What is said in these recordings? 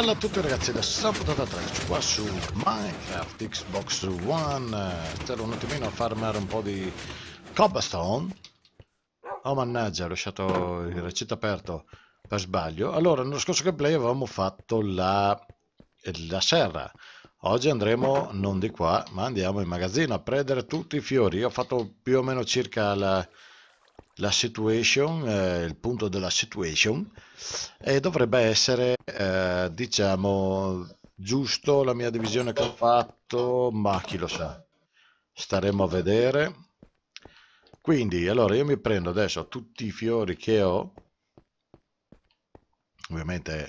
bella a tutti ragazzi da Sapotata 3 qua su Minecraft Xbox One Stavo un attimino a farmare un po' di cobblestone Oh mannaggia ho lasciato il recetto aperto per sbaglio Allora nello scorso gameplay avevamo fatto la, la serra Oggi andremo non di qua ma andiamo in magazzino a prendere tutti i fiori Io ho fatto più o meno circa la la situation, eh, il punto della situation e dovrebbe essere eh, diciamo giusto la mia divisione che ho fatto ma chi lo sa staremo a vedere quindi allora io mi prendo adesso tutti i fiori che ho ovviamente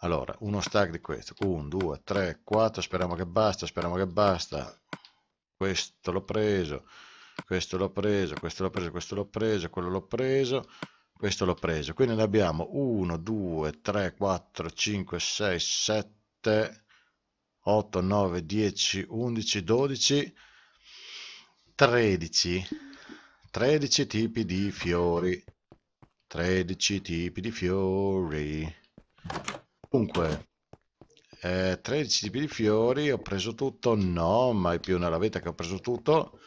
allora uno stack di questo 1 2 3 4 speriamo che basta speriamo che basta questo l'ho preso questo l'ho preso, questo l'ho preso, questo l'ho preso, quello l'ho preso, questo l'ho preso. Quindi ne abbiamo 1, 2, 3, 4, 5, 6, 7, 8, 9, 10, 11, 12, 13. 13 tipi di fiori. 13 tipi di fiori. Comunque, eh, 13 tipi di fiori, ho preso tutto, no, mai più nella vita che ho preso tutto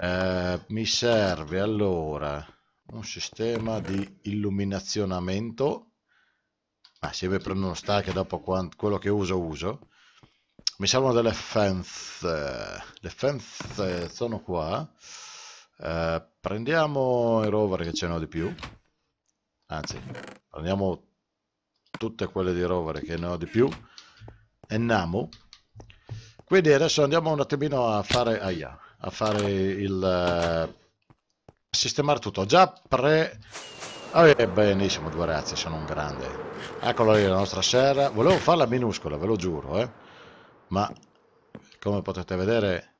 eh, mi serve allora un sistema di illuminazionamento ma ah, serve per uno stack dopo quello che uso uso mi servono delle fence le fence sono qua eh, prendiamo i rover che ce n'ho di più anzi prendiamo tutte quelle di rover che ne ho di più e Namu quindi adesso andiamo un attimino a fare aia a fare il eh, a sistemare tutto già pre vabbè benissimo due razze sono un grande eccolo lì la nostra serra volevo farla minuscola ve lo giuro eh? ma come potete vedere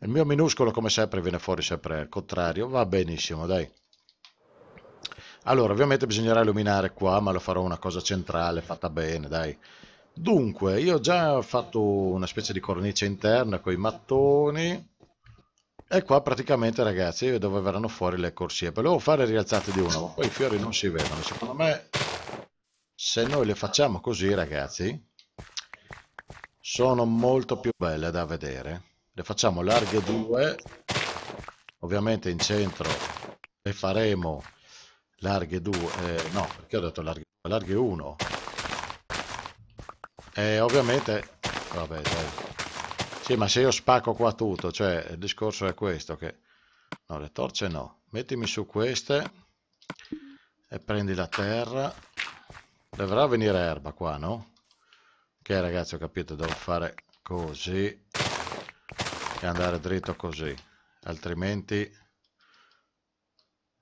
il mio minuscolo come sempre viene fuori sempre al contrario va benissimo dai allora ovviamente bisognerà illuminare qua ma lo farò una cosa centrale fatta bene dai Dunque, io ho già fatto una specie di cornice interna con i mattoni. E qua praticamente ragazzi dove verranno fuori le corsie. Volevo fare rialzate di uno, ma poi i fiori non si vedono. Secondo me se noi le facciamo così ragazzi sono molto più belle da vedere. Le facciamo larghe due, ovviamente in centro le faremo larghe due, eh, no perché ho detto larghe larghe uno. E ovviamente, vabbè dai sì, ma se io spacco qua tutto, cioè il discorso è questo, che... No, le torce no. Mettimi su queste e prendi la terra. Dovrà venire erba qua, no? Ok ragazzi, ho capito, devo fare così e andare dritto così. Altrimenti...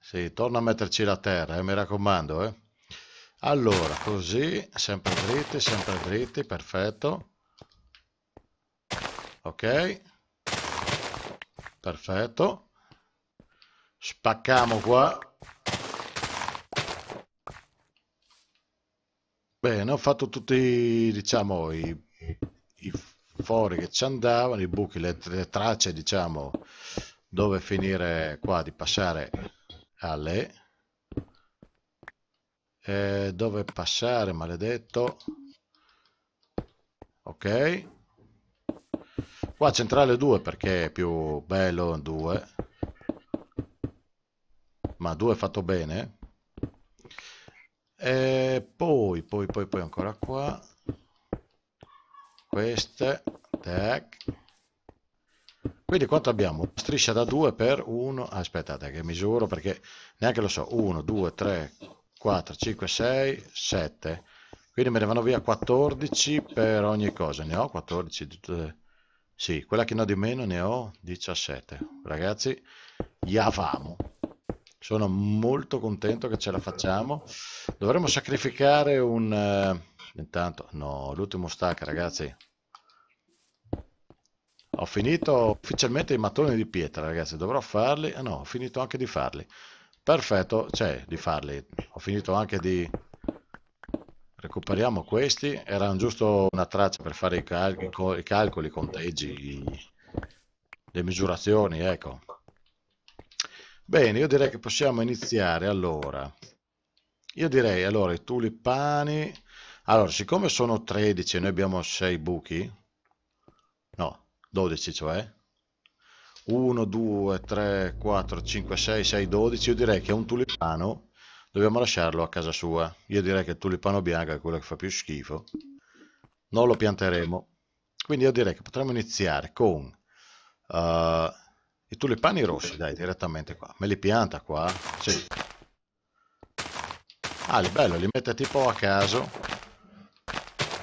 Sì, torna a metterci la terra, eh, mi raccomando, eh. Allora, così, sempre dritti, sempre dritti, perfetto ok perfetto spacchiamo qua bene ho fatto tutti diciamo i, i fori che ci andavano i buchi le, le tracce diciamo dove finire qua di passare alle eh, dove passare maledetto ok Qua centrale 2 perché è più bello 2. Ma 2 fatto bene. E poi, poi, poi, poi ancora qua. Queste. Tac. Quindi quanto abbiamo? Striscia da 2 per 1. Aspettate che misuro perché neanche lo so. 1, 2, 3, 4, 5, 6, 7. Quindi me ne vanno via 14 per ogni cosa. Ne ho 14 di tutte sì, quella che ne ho di meno ne ho 17. Ragazzi, Yavamo. Sono molto contento che ce la facciamo. Dovremmo sacrificare un... Eh, intanto, no, l'ultimo stack, ragazzi. Ho finito ufficialmente i mattoni di pietra, ragazzi. Dovrò farli. Ah no, ho finito anche di farli. Perfetto, cioè, di farli. Ho finito anche di recuperiamo questi erano giusto una traccia per fare i, cal i calcoli, i conteggi le misurazioni ecco bene io direi che possiamo iniziare allora io direi allora i tulipani allora siccome sono 13 e noi abbiamo 6 buchi no 12 cioè 1 2 3 4 5 6 6 12 io direi che un tulipano Dobbiamo lasciarlo a casa sua. Io direi che il tulipano bianco è quello che fa più schifo. Non lo pianteremo. Quindi io direi che potremmo iniziare con uh, i tulipani rossi, dai, direttamente qua. Me li pianta qua? Sì. Ah, li bello, li mette tipo a caso.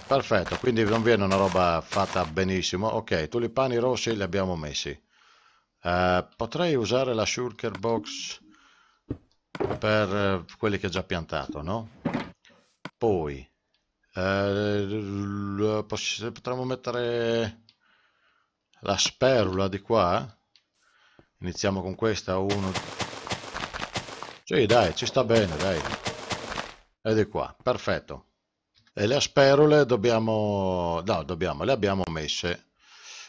Perfetto, quindi non viene una roba fatta benissimo. Ok, tulipani rossi li abbiamo messi. Uh, potrei usare la shulker box per eh, quelli che ho già piantato, no? Poi eh, potremmo mettere la sperula di qua. Iniziamo con questa, uno. Sì, dai, ci sta bene, dai. E di qua, perfetto. E le asperole dobbiamo... No, dobbiamo, le abbiamo messe.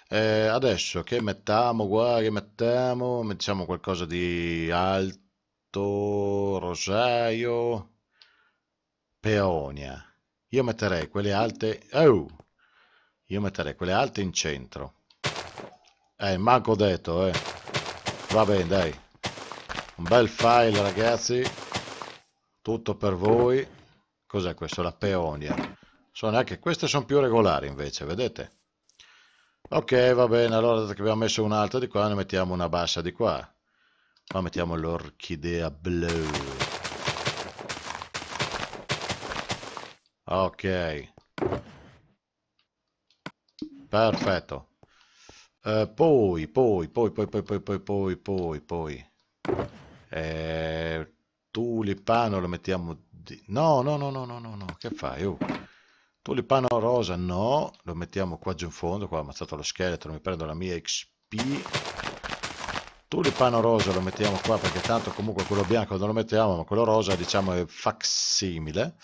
Eh, adesso che mettiamo qua, che mettiamo, mettiamo qualcosa di alto Amaranto, Rosaio, Peonia. Io metterei quelle alte... Oh! Io metterei quelle alte in centro. Eh, manco detto, eh. Va bene, dai. Un bel file, ragazzi. Tutto per voi. Cos'è questo? La peonia. Sono anche queste sono più regolari, invece, vedete? Ok, va bene, allora dato che abbiamo messo un'alta di qua, ne mettiamo una bassa di qua. Ma mettiamo l'orchidea blu. Ok. Perfetto. Eh, poi, poi, poi, poi, poi, poi, poi, poi, poi, poi. Eh, tulipano lo mettiamo di... No, no, no, no, no, no, no. Che fai? Oh. Tulipano rosa, no. Lo mettiamo qua giù in fondo. Qua ho ammazzato lo scheletro, mi prendo la mia XP tulipano rosa lo mettiamo qua perché tanto comunque quello bianco non lo mettiamo ma quello rosa diciamo è facsimile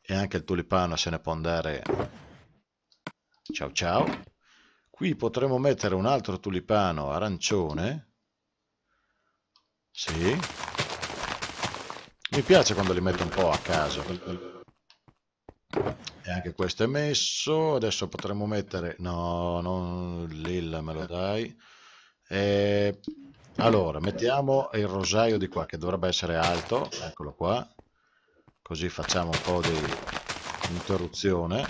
e anche il tulipano se ne può andare ciao ciao qui potremmo mettere un altro tulipano arancione sì mi piace quando li metto un po' a caso e anche questo è messo adesso potremmo mettere no non lilla me lo dai e eh, allora, mettiamo il rosaio di qua, che dovrebbe essere alto, eccolo qua, così facciamo un po' di interruzione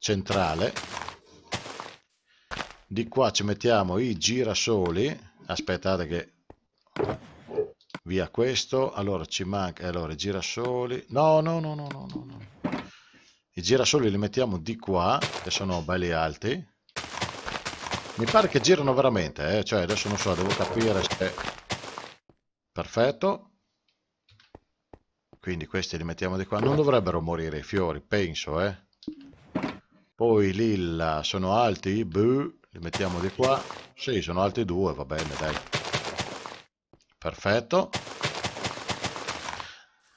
centrale. Di qua ci mettiamo i girasoli, aspettate che via questo, allora ci manca, allora i girasoli, no, no, no, no, no, no, no. I girasoli li mettiamo di qua, che sono belli alti, mi pare che girano veramente, eh? cioè adesso non so, devo capire se... Perfetto. Quindi questi li mettiamo di qua. Non dovrebbero morire i fiori, penso, eh. Poi lilla, sono alti, buh, li mettiamo di qua. Sì, sono alti due, va bene, dai. Perfetto.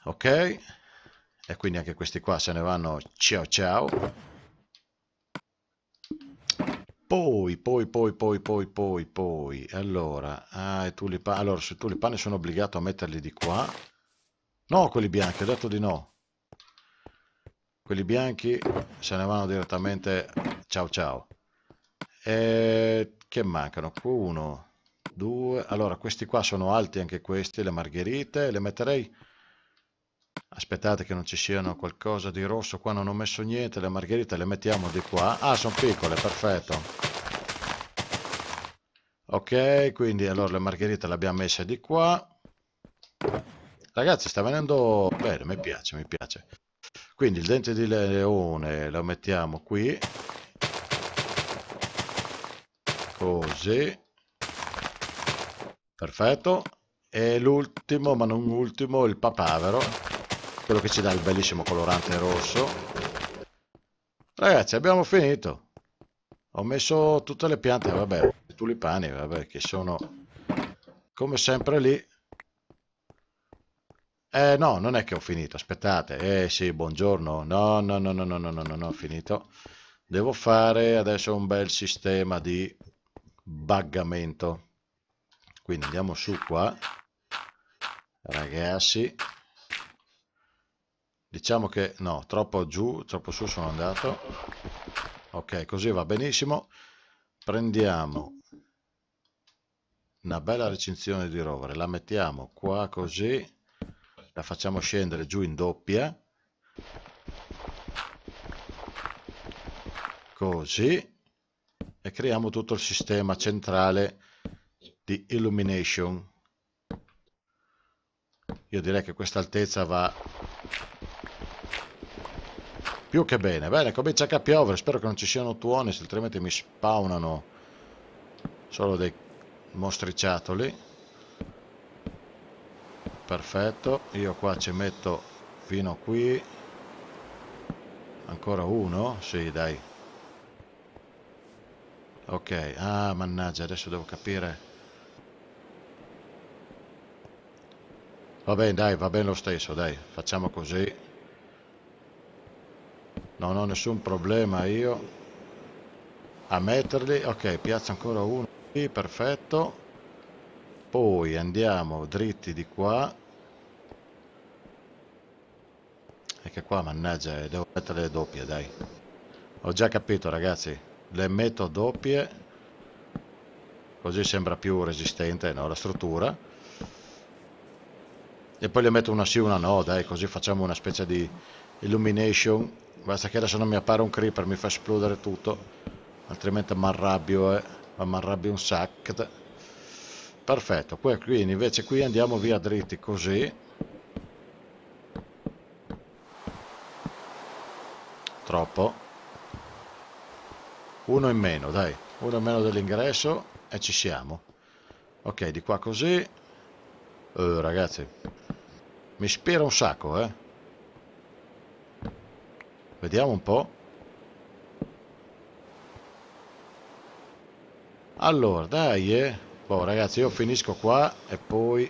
Ok. E quindi anche questi qua se ne vanno, ciao ciao. Poi, poi, poi, poi, poi, poi, poi, allora, ah, i tulipani, allora, sui tulipani sono obbligato a metterli di qua. No, quelli bianchi, ho detto di no. Quelli bianchi se ne vanno direttamente, ciao ciao. E che mancano? Uno, due, allora, questi qua sono alti anche questi, le margherite, le metterei Aspettate che non ci siano qualcosa di rosso qua, non ho messo niente, le margherite le mettiamo di qua. Ah, sono piccole, perfetto. Ok, quindi allora le margherite le abbiamo messe di qua. Ragazzi, sta venendo bene, mi piace, mi piace. Quindi il dente di leone lo mettiamo qui. Così. Perfetto. E l'ultimo, ma non ultimo, il papavero quello che ci dà il bellissimo colorante rosso ragazzi abbiamo finito ho messo tutte le piante vabbè i tulipani vabbè che sono come sempre lì eh no non è che ho finito aspettate eh sì buongiorno no no no no no no no no ho finito devo fare adesso un bel sistema di buggamento quindi andiamo su qua ragazzi Diciamo che no, troppo giù, troppo su sono andato. Ok, così va benissimo. Prendiamo una bella recinzione di rovere, la mettiamo qua così, la facciamo scendere giù in doppia. Così. E creiamo tutto il sistema centrale di illumination. Io direi che questa altezza va più che bene. Bene, comincia a piovere. Spero che non ci siano tuoni, altrimenti mi spawnano solo dei mostriciatoli. Perfetto. Io qua ci metto fino qui. Ancora uno? Sì, dai. Ok. Ah, mannaggia, adesso devo capire... Va bene, dai, va bene lo stesso, dai. Facciamo così non ho nessun problema io a metterli ok piazza ancora uno qui perfetto poi andiamo dritti di qua e che qua mannaggia devo mettere le doppie dai ho già capito ragazzi le metto doppie così sembra più resistente no? la struttura e poi le metto una sì una no dai così facciamo una specie di illumination Basta che adesso non mi appare un creeper, mi fa esplodere tutto. Altrimenti mi arrabbio, eh. Ma mi arrabbio un sacco. Perfetto, quindi invece qui andiamo via dritti così. Troppo. Uno in meno, dai. Uno in meno dell'ingresso e ci siamo. Ok, di qua così. Eh, ragazzi, mi ispira un sacco, eh. Vediamo un po'. Allora, dai, eh. Boh, ragazzi, io finisco qua e poi...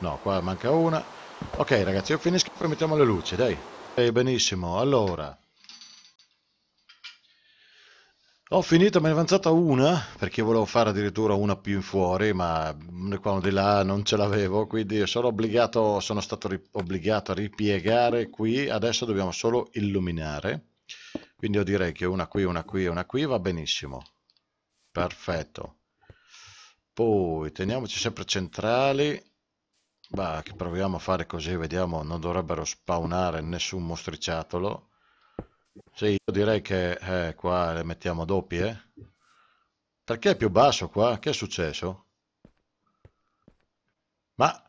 No, qua manca una. Ok, ragazzi, io finisco e poi mettiamo le luci, dai. Ok, benissimo. Allora, Ho finito, me ne è avanzata una, perché volevo fare addirittura una più in fuori, ma quando di là non ce l'avevo, quindi sono, obbligato, sono stato ri- obbligato a ripiegare qui, adesso dobbiamo solo illuminare, quindi io direi che una qui, una qui e una qui va benissimo, perfetto. Poi teniamoci sempre centrali, bah, che proviamo a fare così, vediamo, non dovrebbero spawnare nessun mostriciatolo. Sì, io direi che eh, qua le mettiamo doppie. Eh. Perché è più basso qua? Che è successo? Ma...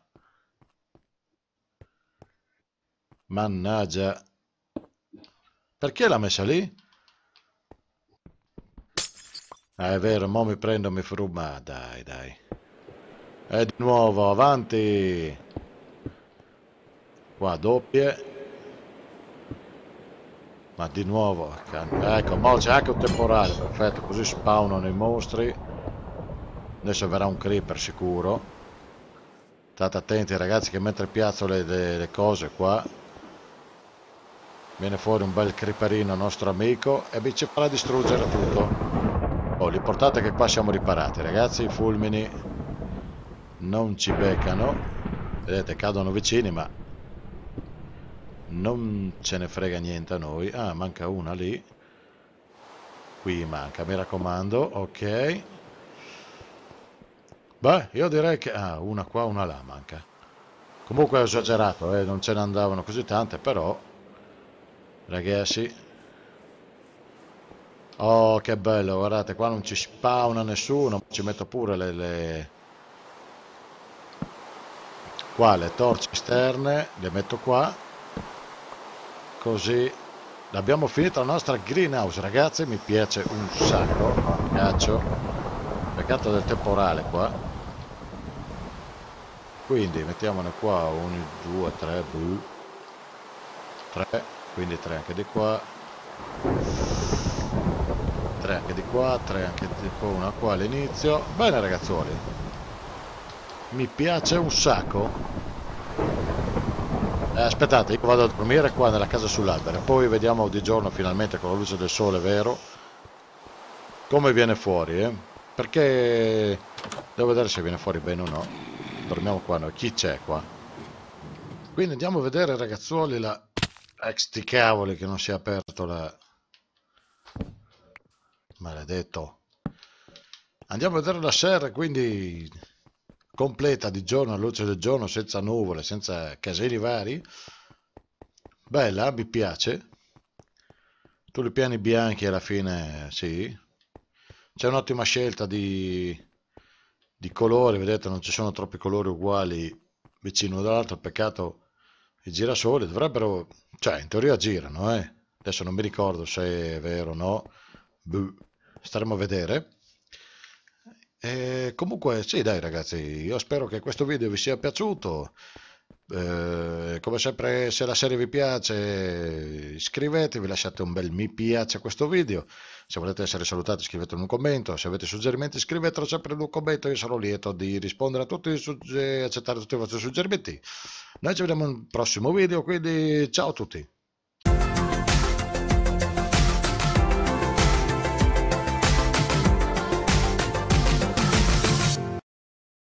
Mannaggia. Perché l'ha messa lì? Ah, è vero, mo mi prendo, mi fruma. Dai, dai. E eh, di nuovo, avanti. Qua doppie. Ma di nuovo, ecco, mo c'è anche un temporale, perfetto, così spawnano i mostri. Adesso verrà un creeper sicuro. State attenti ragazzi che mentre piazzo le, le, le cose qua, viene fuori un bel creeperino nostro amico e mi ci farà distruggere tutto. Oh, l'importante è che qua siamo riparati ragazzi, i fulmini non ci beccano. Vedete, cadono vicini ma non ce ne frega niente a noi ah manca una lì qui manca mi raccomando ok beh io direi che ah una qua una là manca comunque è esagerato eh? non ce ne andavano così tante però ragazzi oh che bello guardate qua non ci spawna nessuno ci metto pure le, le... qua le torce esterne le metto qua così abbiamo finito la nostra greenhouse ragazzi mi piace un sacco caccio peccato del temporale qua quindi mettiamone qua 1 2 3 3 quindi 3 anche di qua 3 anche di qua 3 anche di qua una qua all'inizio bene ragazzuoli mi piace un sacco eh, aspettate, io vado a dormire qua nella casa sull'albero, poi vediamo di giorno finalmente con la luce del sole, vero? Come viene fuori, eh? Perché devo vedere se viene fuori bene o no. Dormiamo qua noi, chi c'è qua? Quindi andiamo a vedere ragazzuoli la... Eh, sti cavoli che non si è aperto la... Maledetto. Andiamo a vedere la serra, quindi completa di giorno a luce del giorno, senza nuvole, senza caselli vari. Bella, mi piace. Tulipiani bianchi alla fine, sì. C'è un'ottima scelta di, di colori, vedete non ci sono troppi colori uguali vicino all'altro, peccato i girasoli dovrebbero, cioè in teoria girano, eh. Adesso non mi ricordo se è vero o no, staremo a vedere. E eh, comunque sì dai ragazzi, io spero che questo video vi sia piaciuto. Eh, come sempre se la serie vi piace iscrivetevi, lasciate un bel mi piace a questo video. Se volete essere salutati scrivete un commento, se avete suggerimenti scrivetelo sempre in un commento, io sarò lieto di rispondere a tutti e accettare tutti i vostri suggerimenti. Noi ci vediamo in un prossimo video, quindi ciao a tutti!